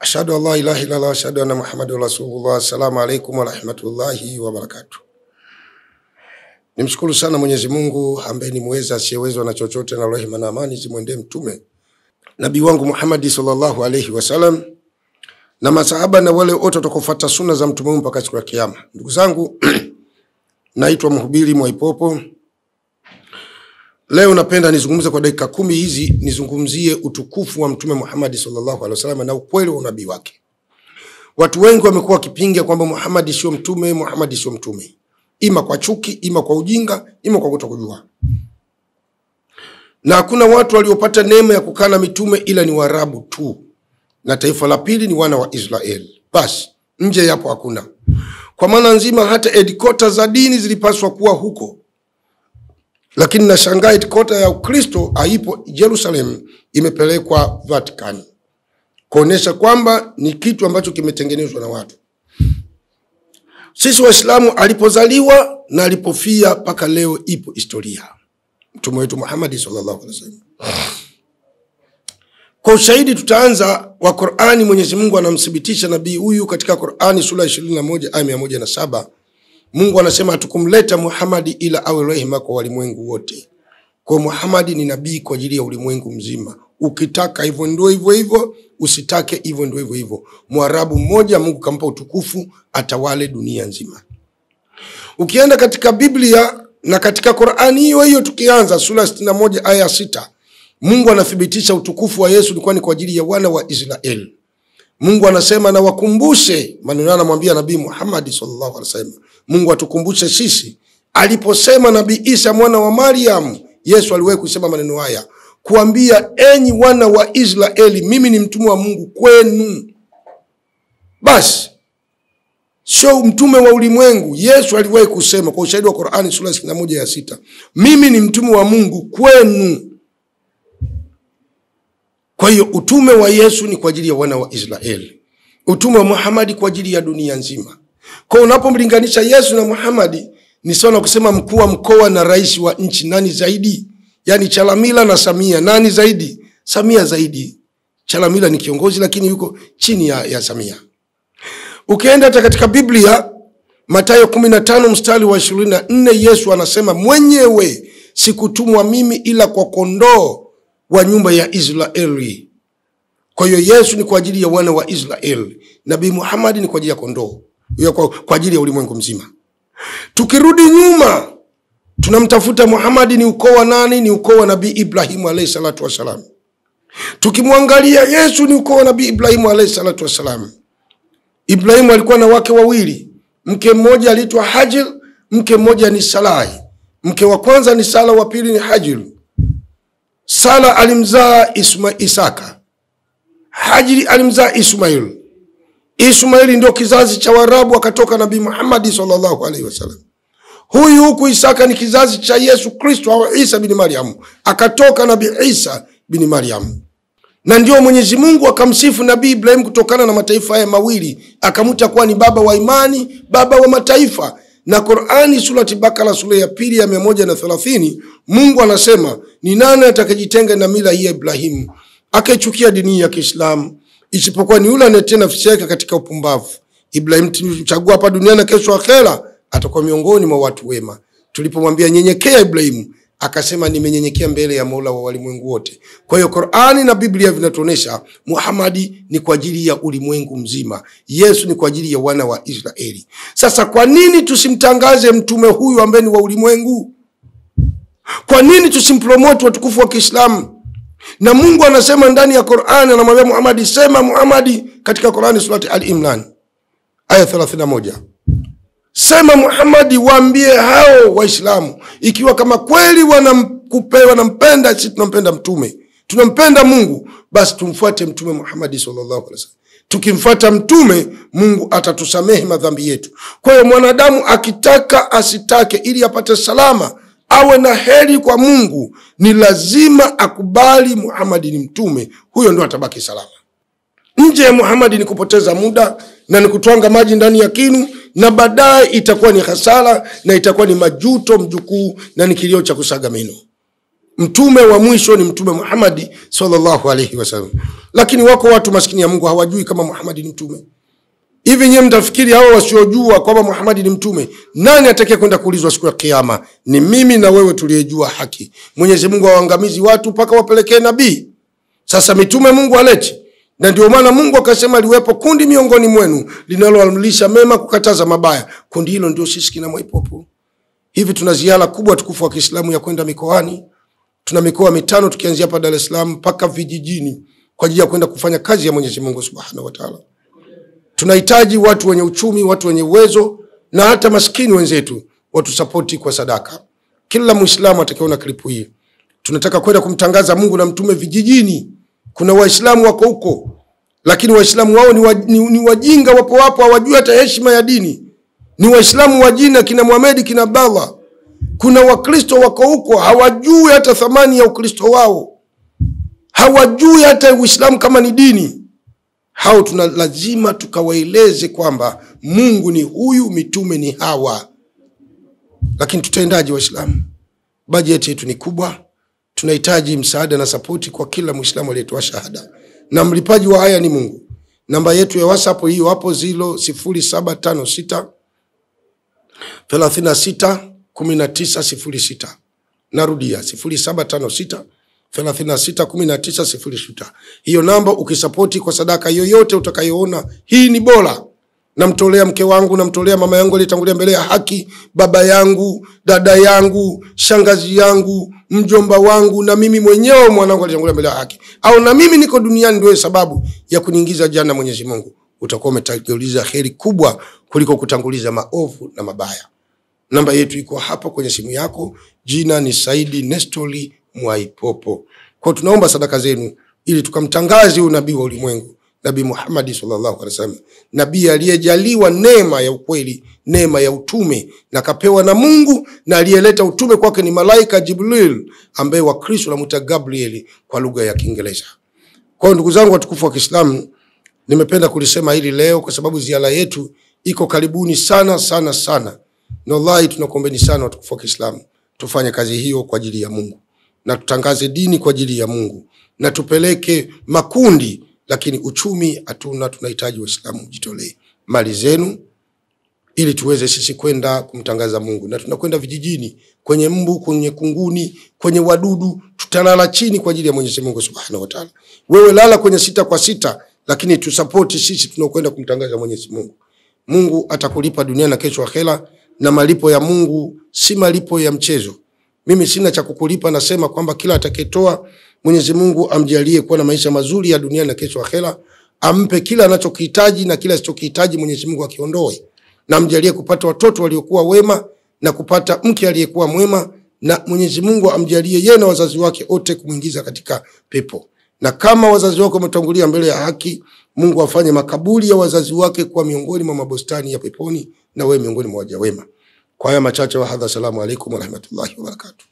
ashhadu an la ilaha illallah wa ashhadu anna muhammadan rasulullah. Assalamu alaikum warahmatullahi wabarakatuh. Nimshukuru sana Mwenyezi Mungu ambaye ni muweza asiyewezwa na chochote, na rehema na amani zimwendee mtume nabii wangu Muhammadi sallallahu alaihi wasallam na masahaba na wale wote watakaofuata suna za mtume mpaka siku ya Kiyama. Ndugu zangu, naitwa mhubiri Mwaipopo Leo napenda nizungumze kwa dakika kumi hizi, nizungumzie utukufu wa Mtume Muhammadi sallallahu alaihi wasallam na ukweli wa unabii wake. Watu wengi wamekuwa wakipinga kwamba muhamadi sio mtume, muhamadi sio mtume, ima kwa chuki, ima kwa ujinga, ima kwa kutokujua. Na hakuna watu waliopata neema ya kukaa na mitume ila ni Waarabu tu, na taifa la pili ni wana wa israel Basi nje yapo hakuna, kwa maana nzima hata edikota za dini zilipaswa kuwa huko lakini nashangaa eti kota ya Ukristo haipo Jerusalem, imepelekwa Vatikani kuonyesha kwamba ni kitu ambacho kimetengenezwa na watu. Sisi Waislamu alipozaliwa na alipofia mpaka leo ipo historia, mtume wetu Muhammadi sallallahu alaihi wasallam. Kwa ushahidi tutaanza wa Qurani. Mwenyezi Mungu anamthibitisha nabii huyu katika Qurani sura ishirini na moja aya mia moja na saba Mungu anasema tukumleta Muhamadi ila awe rehema kwa walimwengu wote. Kwa Muhamadi ni nabii kwa ajili ya ulimwengu mzima. Ukitaka hivyo ndio hivyo hivyo, usitake hivyo ndio hivyo hivyo. Mwarabu mmoja Mungu kampa utukufu atawale dunia nzima. Ukienda katika Biblia na katika Qurani hiyo hiyo, tukianza sura sitini na moja aya sita Mungu anathibitisha utukufu wa Yesu ulikuwa ni kwa ajili ya wana wa Israeli mungu anasema na wakumbushe maneno anamwambia nabii muhammadi salllahu wasallam mungu atukumbushe sisi aliposema nabii isa mwana wa mariam yesu aliwahi kusema maneno haya kuambia enyi wana wa israeli mimi ni mtume wa mungu kwenu basi sio mtume wa ulimwengu yesu aliwahi kusema kwa ushahidi wa qurani sura 1 ya sita mimi ni mtume wa mungu kwenu kwa hiyo utume wa yesu ni kwa ajili ya wana wa israeli utume wa muhamadi kwa ajili ya dunia nzima kwa unapomlinganisha yesu na muhamadi ni sawa na kusema mkuu wa mkoa na rais wa nchi nani zaidi yani chalamila na samia nani zaidi samia zaidi chalamila ni kiongozi lakini yuko chini ya, ya samia ukienda hata katika biblia matayo 15 mstari wa 24 yesu anasema mwenyewe sikutumwa mimi ila kwa kondoo wa nyumba ya Israeli. Kwa hiyo Yesu ni kwa ajili ya wana wa Israeli, Nabii Muhammad ni kwa ajili ya kondoo, kwa, kwa ajili ya ulimwengu mzima. Tukirudi nyuma, tunamtafuta Muhammad ni ukoo wa nani? Ni ukoo wa Nabii Ibrahimu alayhi salatu wasalam Tukimwangalia Yesu ni ukoo wa Nabii Ibrahimu alayhi salatu wassalam. Ibrahimu alikuwa na wake wawili, mke mmoja aliitwa hajir mke mmoja ni Sarai. Mke wa kwanza ni Sara, wa pili ni Hajiru sala alimzaa Isma, Isaka. Hajiri alimzaa Ismail. Ismaili ndio kizazi cha Waarabu, akatoka Nabii Muhammadi sallallahu alaihi wasallam. Huyu huku Isaka ni kizazi cha Yesu Kristo au Isa bin Mariamu, akatoka Nabii Isa bin Mariamu. Na ndio Mwenyezi Mungu akamsifu Nabii Ibrahimu kutokana na mataifa haya mawili, akamwita kuwa ni baba wa imani, baba wa mataifa na qurani surati bakara sura ya pili ya mia moja na thelathini mungu anasema ni nani atakajitenga na mila hii ya ibrahimu akaichukia dini ya kiislamu isipokuwa ni yule anayetia nafsi yake katika upumbavu ibrahimu tumchagua hapa duniani kesho akhera atakuwa miongoni mwa watu wema tulipomwambia nyenyekea ibrahimu akasema nimenyenyekea mbele ya mola wa walimwengu wote kwa hiyo qurani na biblia vinatuonyesha muhamadi ni kwa ajili ya ulimwengu mzima yesu ni kwa ajili ya wana wa israeli sasa kwa nini tusimtangaze mtume huyu ambaye ni wa ulimwengu kwa nini tusimpromoti watukufu wa kiislamu na mungu anasema ndani ya qurani anamwambia muhamadi sema muhamadi katika qurani surati al imran aya 31 sema muhamadi waambie hao waislamu ikiwa kama kweli wanampenda sii tunampenda mtume tunampenda mungu basi tumfuate mtume muhamadi salllahu alih wasallam tukimfata mtume mungu atatusamehe madhambi yetu kwa hiyo mwanadamu akitaka asitake ili apate salama awe na heri kwa mungu ni lazima akubali muhamadi ni mtume huyo ndo atabaki salama nje ya Muhammad ni kupoteza muda na ni kutwanga maji ndani ya kinu, na baadaye itakuwa ni hasara na itakuwa ni majuto mjukuu na ni kilio cha kusaga meno. Mtume wa mwisho ni Mtume Muhammad sallallahu alaihi wasallam, lakini wako watu maskini ya Mungu hawajui kama Muhammad ni mtume. Hivi nyewe mtafikiri hawa wasiojua kwamba Muhammad ni mtume, nani atakaye kwenda kuulizwa siku ya Kiyama? Ni mimi na wewe tuliyejua haki. Mwenyezi Mungu hawaangamizi watu mpaka wapelekee nabii. Sasa mitume Mungu aleti na ndio maana mungu akasema liwepo kundi miongoni mwenu linaloamrisha mema kukataza mabaya kundi hilo ndio sisi kina mwaipopo hivi tuna ziara kubwa tukufu wa kiislamu ya kwenda mikoani tuna mikoa mitano tukianzia hapa dar es salaam mpaka vijijini kwa ajili ya kwenda kufanya kazi ya mwenyezi mungu subhanahu wa Ta'ala. tunahitaji watu wenye uchumi watu wenye uwezo na hata maskini wenzetu watusapoti kwa sadaka kila Muislamu atakayeona klipu hii tunataka kwenda kumtangaza mungu na mtume vijijini kuna Waislamu wako huko, lakini Waislamu wao ni, wa, ni, ni wajinga, wapo wapo hawajui hata heshima ya dini. Ni Waislamu wa jina kina Muhamedi, kina bala Kuna Wakristo wako huko, hawajui hata thamani ya Ukristo wao, hawajui hata Uislamu kama ni dini. Hao tuna lazima tukawaeleze kwamba Mungu ni huyu, mitume ni hawa. Lakini tutaendaje Waislamu? Bajeti yetu ni kubwa tunahitaji msaada na sapoti kwa kila mwislamu aliyetoa shahada na mlipaji wa haya ni mungu namba yetu ya whatsapp hiyo hapo zilo sifuri narudia sifuri saba hiyo namba ukisapoti kwa sadaka yoyote utakayoona hii ni bora namtolea mke wangu, namtolea mama yangu aliyetangulia mbele ya haki, baba yangu, dada yangu, shangazi yangu, mjomba wangu, na mimi mwenyewe mwanangu aliyetangulia mbele ya haki, au na mimi niko duniani ndio sababu ya kuniingiza jana Mwenyezi Mungu, utakuwa umetanguliza heri kubwa kuliko kutanguliza maovu na mabaya. Namba yetu iko hapa kwenye simu yako, jina ni Saidi nestoli Mwaipopo. Kwa tunaomba sadaka zenu ili tukamtangaze nabii wa ulimwengu Nabii Muhammadi sallallahu alaihi wasallam, nabii aliyejaliwa neema ya ukweli, neema ya utume na kapewa na Mungu, na aliyeleta utume kwake ni malaika Jibril ambaye Wakristo namwita Gabriel kwa lugha ya Kiingereza. Kwa hiyo ndugu zangu watukufu wa Kiislamu, nimependa kulisema hili leo kwa sababu ziara yetu iko karibuni sana sana sana, na wallahi tunakuombeni sana watukufu wa Kiislamu, tufanye kazi hiyo kwa ajili ya Mungu na tutangaze dini kwa ajili ya Mungu na tupeleke makundi lakini uchumi hatuna, tunahitaji Waislamu jitolee mali zenu ili tuweze sisi kwenda kumtangaza Mungu, na tunakwenda vijijini, kwenye mbu, kwenye kunguni, kwenye wadudu, tutalala chini kwa ajili ya Mwenyezi Mungu Subhanahu wa Ta'ala. Wewe lala kwenye sita kwa sita, lakini tusapoti sisi tunaokwenda kumtangaza Mwenyezi Mungu. Mungu atakulipa dunia na kesho akhera, na malipo ya Mungu si malipo ya mchezo. Mimi sina cha kukulipa, nasema kwamba kila atakayetoa Mwenyezi Mungu amjalie kuwa na maisha mazuri ya dunia na kesho akhera, ampe kila anachokihitaji na kila asichokihitaji Mwenyezi Mungu akiondoe, na amjalie kupata watoto waliokuwa wema na kupata mke aliyekuwa mwema, na Mwenyezi Mungu amjalie yeye na wazazi wake wote kumwingiza katika pepo. Na kama wazazi wake wametangulia mbele ya haki, Mungu afanye makaburi ya wazazi wake kuwa miongoni mwa mabustani ya peponi, na wewe miongoni mwa waja wema. Kwa haya machache, wahadha, salamu alaikum warahmatullahi wabarakatuh.